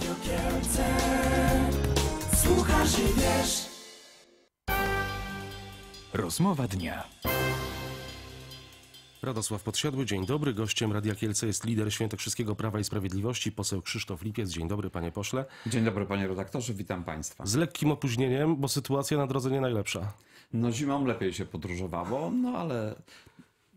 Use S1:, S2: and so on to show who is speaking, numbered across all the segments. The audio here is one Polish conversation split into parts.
S1: Radio Kielce. Słuchasz i wiesz.
S2: Rozmowa dnia.
S1: Radosław Podsiadły, dzień dobry. Gościem Radia Kielce jest lider Świętokrzyskiego Prawa i Sprawiedliwości, poseł Krzysztof Lipiec. Dzień dobry, panie pośle. Dzień dobry, panie redaktorze, witam państwa. Z lekkim opóźnieniem, bo sytuacja na drodze nie najlepsza. No zimą lepiej się podróżowało, no ale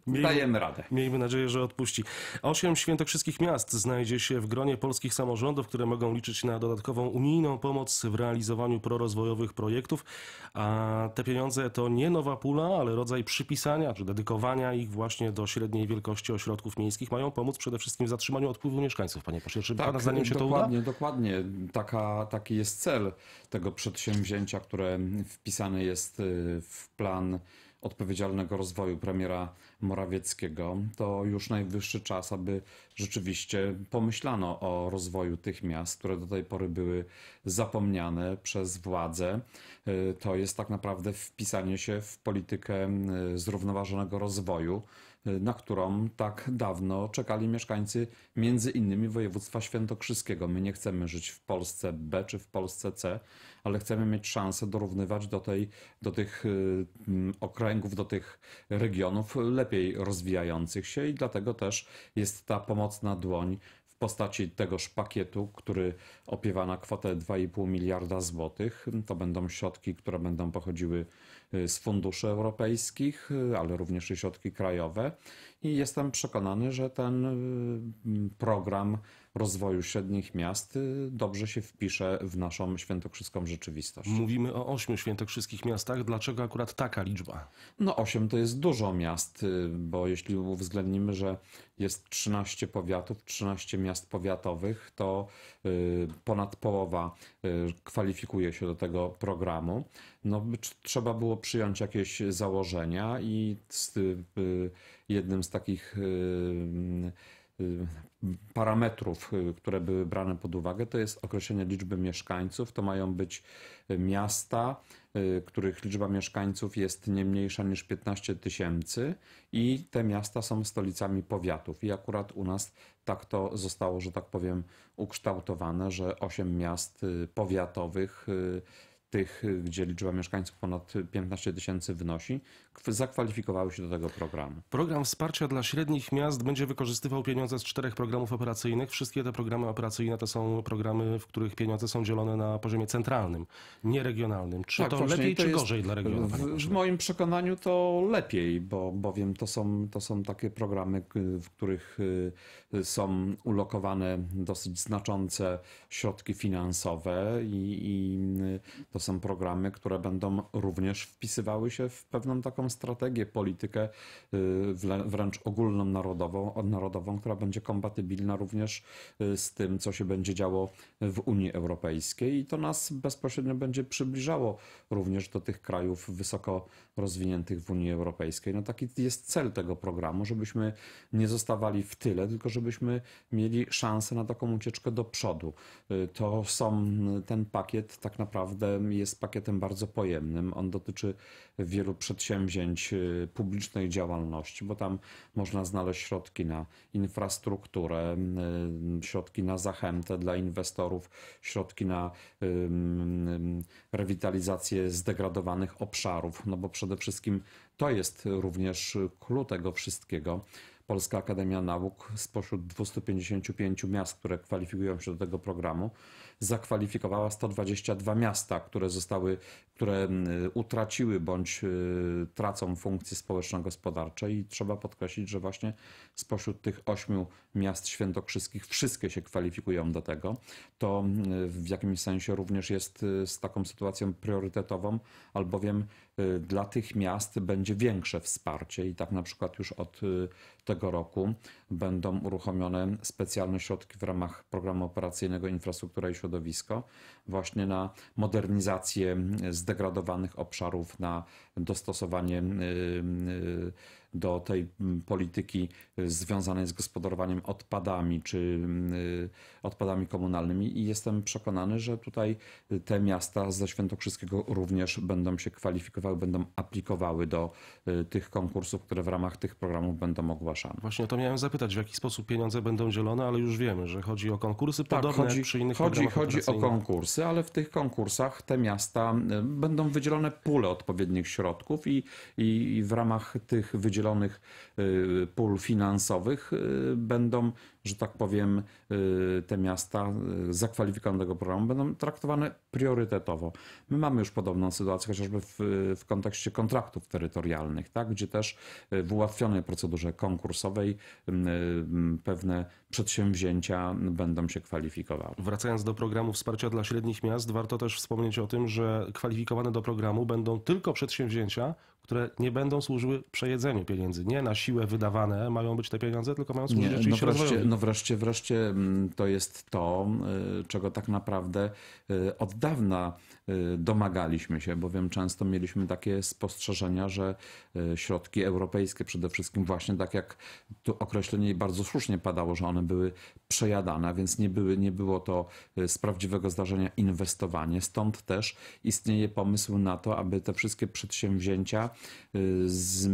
S1: Miejmy, Dajemy radę. Miejmy nadzieję, że odpuści. Osiem świętokrzyskich miast znajdzie się w gronie polskich samorządów, które mogą liczyć na dodatkową unijną pomoc w realizowaniu prorozwojowych projektów. A te pieniądze to nie nowa pula, ale rodzaj przypisania czy dedykowania ich właśnie do średniej wielkości ośrodków miejskich. Mają pomóc przede wszystkim w zatrzymaniu odpływu mieszkańców, panie pośle. Czy tak, pana zdaniem się to uda? Dokładnie,
S2: dokładnie. Taka, taki jest cel tego przedsięwzięcia, które wpisane jest y, w plan odpowiedzialnego rozwoju premiera Morawieckiego, to już najwyższy czas, aby rzeczywiście pomyślano o rozwoju tych miast, które do tej pory były zapomniane przez władze. Y, to jest tak naprawdę wpisanie się w politykę y, zrównoważonego rozwoju, na którą tak dawno czekali mieszkańcy między innymi województwa świętokrzyskiego. My nie chcemy żyć w Polsce B czy w Polsce C, ale chcemy mieć szansę dorównywać do, tej, do tych y, mm, okręgów, do tych regionów lepiej rozwijających się i dlatego też jest ta pomocna dłoń postaci tegoż pakietu, który opiewa na kwotę 2,5 miliarda złotych. To będą środki, które będą pochodziły y, z funduszy europejskich, y, ale również i środki krajowe. I jestem przekonany, że ten y, program rozwoju średnich miast y, dobrze się wpisze w naszą świętokrzyską rzeczywistość. Mówimy o ośmiu świętokrzyskich miastach. Dlaczego akurat taka liczba? No osiem to jest dużo miast, y, bo jeśli uwzględnimy, że jest 13 powiatów, 13 miast powiatowych, to y, ponad połowa kwalifikuje się do tego programu. No, trzeba było przyjąć jakieś założenia i z jednym z takich Y, parametrów, y, które były brane pod uwagę, to jest określenie liczby mieszkańców. To mają być y, miasta, których liczba mieszkańców jest nie mniejsza niż 15 tysięcy i te miasta są stolicami powiatów. I akurat u nas tak to zostało, że tak powiem, ukształtowane, że 8 miast powiatowych tych, gdzie liczba mieszkańców ponad 15 tysięcy wynosi, zakwalifikowały się do tego programu.
S1: Program wsparcia dla średnich miast będzie wykorzystywał pieniądze z czterech programów operacyjnych. Wszystkie te programy operacyjne to są programy, w których pieniądze są dzielone na poziomie centralnym, nie regionalnym. Czy tak, to lepiej, to czy gorzej dla regionu? W, w,
S2: moim przekonaniu to lepiej, bo bowiem to są, to są takie programy, w których y, są ulokowane dosyć znaczące środki finansowe i, i y, to są programy, które będą również wpisywały się w pewną taką taką strategię, politykę y, wręcz ogólną narodową, narodową, która będzie kompatybilna również y, z tym, co się będzie działo w Unii Europejskiej i to nas bezpośrednio będzie przybliżało również do tych krajów wysoko rozwiniętych w Unii Europejskiej. No taki jest cel tego programu, żebyśmy nie zostawali w tyle, tylko żebyśmy mieli szansę na taką ucieczkę do przodu. Y, to są, ten pakiet tak naprawdę jest pakietem bardzo pojemnym. On dotyczy wielu przedsięwzięć, przedsięwzięć y, publicznej działalności, bo tam można znaleźć środki na infrastrukturę, mm, y, środki na zachętę dla inwestorów, środki na y, mm, rewitalizację zdegradowanych obszarów, no bo przede wszystkim to jest również klucz tego wszystkiego. Polska Akademia Nauk spośród 255 miast, które kwalifikują się do tego programu, zakwalifikowała 122 miasta, które zostały, które mm, utraciły bądź y, tracą funkcje społeczno-gospodarcze i trzeba podkreślić, że właśnie spośród tych ośmiu miast świętokrzyskich wszystkie się kwalifikują do tego. To y, w jakimś sensie również jest y, z taką sytuacją priorytetową, albowiem dla tych miast będzie większe wsparcie i tak na przykład już od tego roku będą uruchomione specjalne środki w ramach programu operacyjnego Infrastruktura i Środowisko środowisko, właśnie na modernizację zdegradowanych obszarów, na dostosowanie y, y, do tej mm, polityki y, związanej z gospodarowaniem odpadami czy mm, y, odpadami komunalnymi i jestem przekonany, że tutaj y, te miasta ze Świętokrzyskiego również będą się kwalifikowały, będą aplikowały do tych konkursów, które w ramach tych programów będą ogłaszane.
S1: Właśnie o to miałem zapytać, w jaki sposób pieniądze będą dzielone, ale już wiemy, że chodzi o konkursy tak, podobne chodzi, przy innych chodzi, chodzi o
S2: konkursy, ale w tych konkursach te miasta będą wydzielone pule odpowiednich środków i, i w ramach tych wydzielonych zielonych y, pól finansowych y, będą, że tak powiem, y, te miasta zakwalifikowane do tego programu będą traktowane priorytetowo. My mamy już podobną sytuację chociażby w, w kontekście kontraktów terytorialnych, tak, gdzie też w ułatwionej procedurze konkursowej pewne przedsięwzięcia będą się kwalifikowały.
S1: Wracając do programu wsparcia dla średnich miast, warto też wspomnieć o tym, że kwalifikowane do programu będą tylko przedsięwzięcia, które nie będą służyły przejedzeniu pieniędzy. Nie na siłę wydawane mają być te pieniądze, tylko mają służyć nie, no rzeczywiście no wreszcie,
S2: no wreszcie, wreszcie mm, to jest to, y, czego tak naprawdę y, od dawna y, domagaliśmy się, bowiem często mieliśmy takie spostrzeżenia, że środki europejskie przede wszystkim właśnie tak jak tu określenie bardzo słusznie padało, że one były przejadane, więc nie, były, nie było to z prawdziwego zdarzenia inwestowanie. Stąd też istnieje pomysł na to, aby te wszystkie przedsięwzięcia z,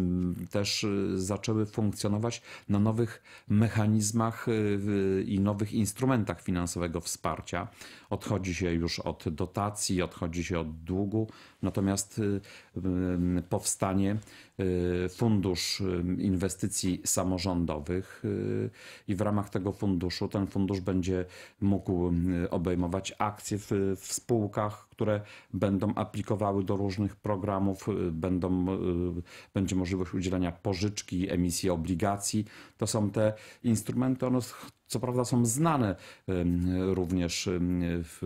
S2: też zaczęły funkcjonować na nowych mechanizmach y, i nowych instrumentach finansowego wsparcia. Odchodzi się już od dotacji, odchodzi się od długu, natomiast y, y, powstanie Y, fundusz y, Inwestycji Samorządowych y, i w ramach tego funduszu ten fundusz będzie mógł obejmować akcje w, w spółkach, które będą aplikowały do różnych programów, będą, będzie możliwość udzielania pożyczki, emisji obligacji. To są te instrumenty, one co prawda są znane również w,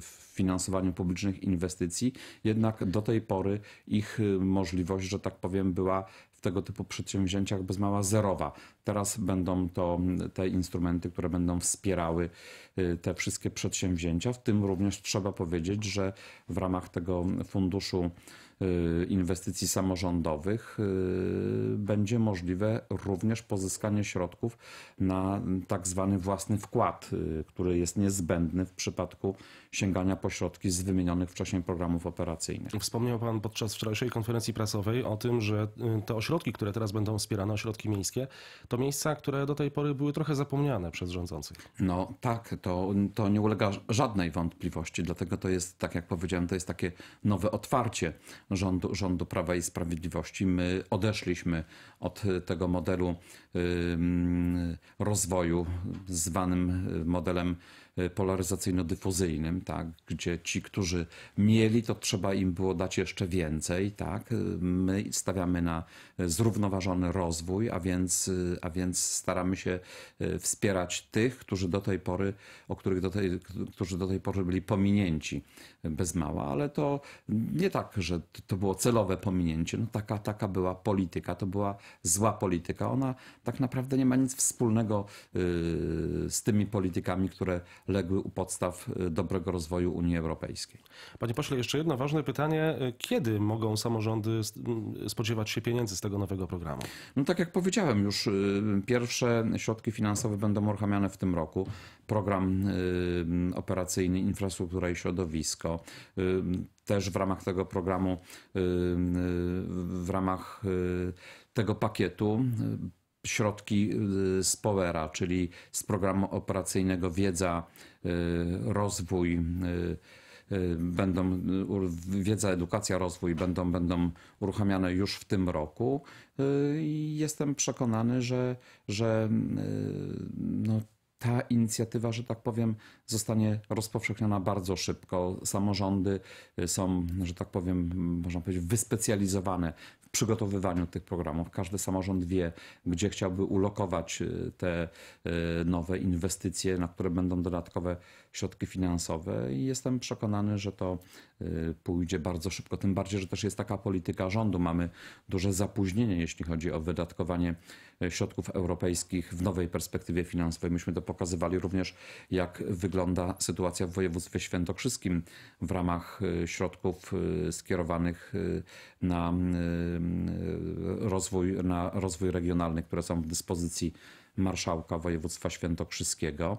S2: w, finansowaniu publicznych inwestycji, jednak do tej pory ich y, możliwość, że tak powiem, była w tego typu przedsięwzięciach bez mała zerowa. Teraz będą to te instrumenty, które będą wspierały y, te wszystkie przedsięwzięcia. W tym również trzeba powiedzieć, że w ramach tego funduszu Y, inwestycji samorządowych y, będzie możliwe również pozyskanie środków na tak zwany własny wkład, y, który jest niezbędny w przypadku sięgania po środki z wymienionych wcześniej programów operacyjnych.
S1: Wspomniał Pan podczas wczorajszej konferencji prasowej o tym, że te ośrodki, które teraz będą
S2: wspierane, ośrodki miejskie, to miejsca, które do tej pory były trochę zapomniane
S1: przez rządzących.
S2: No tak, to, to nie ulega żadnej wątpliwości, dlatego to jest, tak jak powiedziałem, to jest takie nowe otwarcie rządu, rządu Prawa i Sprawiedliwości. My odeszliśmy od tego modelu rozwoju zwanym modelem E, polaryzacyjno-dyfuzyjnym, tak, gdzie ci, którzy mieli, to trzeba im było dać jeszcze więcej, tak. E, my stawiamy na zrównoważony rozwój, a więc, e, a więc staramy się wspierać tych, którzy do tej pory, o których do tej, którzy do tej pory byli pominięci bez mała, ale to nie tak, że to było celowe pominięcie. No taka, taka była polityka, to była zła polityka. Ona tak naprawdę nie ma nic wspólnego z tymi politykami, które legły u podstaw y, dobrego rozwoju Unii Europejskiej.
S1: Panie pośle, jeszcze jedno ważne pytanie. Y, Kiedy mogą samorządy spodziewać się pieniędzy z tego nowego programu?
S2: No tak jak powiedziałem, już y, pierwsze środki finansowe będą uruchamiane w tym roku. Program operacyjny Infrastruktura i Środowisko też w ramach tego programu, w ramach tego pakietu środki y, z Powera, czyli z programu operacyjnego Wiedza, y, Rozwój, y, będą, wiedza, edukacja, rozwój będą, będą uruchamiane już w tym roku. Jestem przekonany, że, że no, ta inicjatywa, że tak powiem, zostanie rozpowszechniona bardzo szybko. Samorządy y, są, że tak powiem, mm, można powiedzieć, wyspecjalizowane w przygotowywaniu tych programów. Każdy samorząd wie, gdzie chciałby ulokować y, te y, nowe inwestycje, na które będą dodatkowe środki finansowe i jestem przekonany, że to y, pójdzie bardzo szybko. Tym bardziej, że też jest taka polityka rządu. Mamy duże zapóźnienie, jeśli chodzi o wydatkowanie y, środków europejskich w nowej perspektywie finansowej. Myśmy to pokazywali również, jak wygląda sytuacja w województwie świętokrzyskim w ramach y, środków skierowanych na rozwój, na rozwój regionalny, które są w dyspozycji marszałka województwa świętokrzyskiego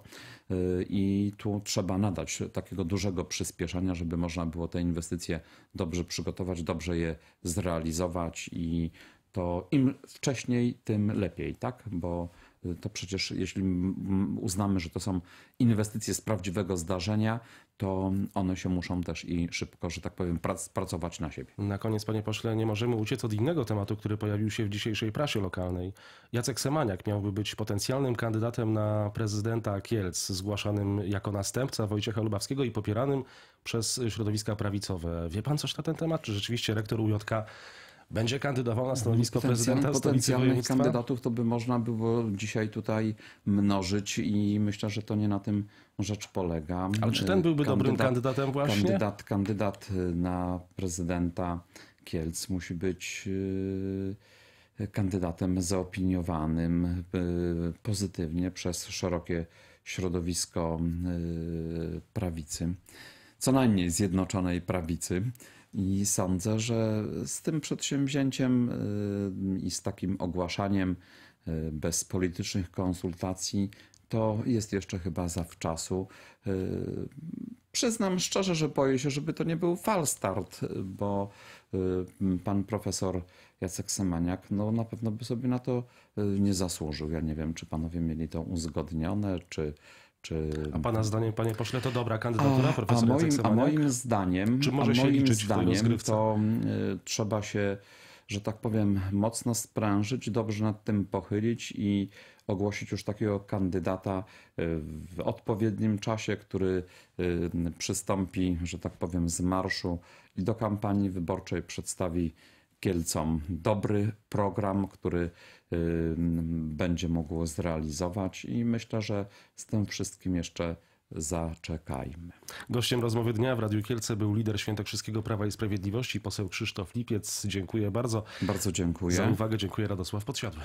S2: y, i tu trzeba nadać takiego dużego przyspieszenia, żeby można było te inwestycje dobrze przygotować, dobrze je zrealizować i to im wcześniej, tym lepiej, tak? Bo to przecież jeśli uznamy, że to są inwestycje z prawdziwego zdarzenia, to one się muszą też i szybko, że tak powiem, prac, pracować na siebie.
S1: Na koniec, panie pośle, nie możemy uciec od innego tematu, który pojawił się w dzisiejszej prasie lokalnej. Jacek Semaniak miałby być potencjalnym kandydatem na prezydenta Kielc, zgłaszanym jako następca Wojciecha Lubawskiego i popieranym przez środowiska prawicowe. Wie pan coś na ten temat? Czy rzeczywiście rektor UJK będzie kandydował na stanowisko prezydenta stolicy Potencjalnych kandydatów
S2: to by można było dzisiaj tutaj mnożyć i myślę, że to nie na tym rzecz polega. Ale czy ten byłby kandydat, dobrym kandydatem właśnie? Kandydat, kandydat na prezydenta Kielc musi być y, kandydatem zaopiniowanym y, pozytywnie przez szerokie środowisko y, prawicy, co najmniej zjednoczonej prawicy. I sądzę, że z tym przedsięwzięciem y, i z takim ogłaszaniem y, bez politycznych konsultacji to jest jeszcze chyba zawczasu. Y, przyznam szczerze, że boję się, żeby to nie był falstart, bo pan profesor Jacek Semaniak no, na pewno by sobie na to nie zasłużył. Ja nie wiem, czy panowie mieli to uzgodnione, czy, czy... A pana
S1: zdaniem, panie pośle, to dobra kandydatura a, profesora a moim, a moim
S2: zdaniem, czy może się moim zdaniem to y, trzeba się, że tak powiem, mocno sprężyć, dobrze nad tym pochylić i ogłosić już takiego kandydata y, w odpowiednim czasie, który y, przystąpi, że tak powiem, z marszu i do kampanii wyborczej przedstawi Kielcom dobry program, który y, będzie mógł zrealizować i myślę, że z tym wszystkim jeszcze zaczekajmy.
S1: Gościem rozmowy dnia w Radiu Kielce był lider Świętokrzyskiego Prawa i Sprawiedliwości, poseł Krzysztof Lipiec. Dziękuję bardzo. Bardzo dziękuję. Za uwagę dziękuję Radosław Podsiadły.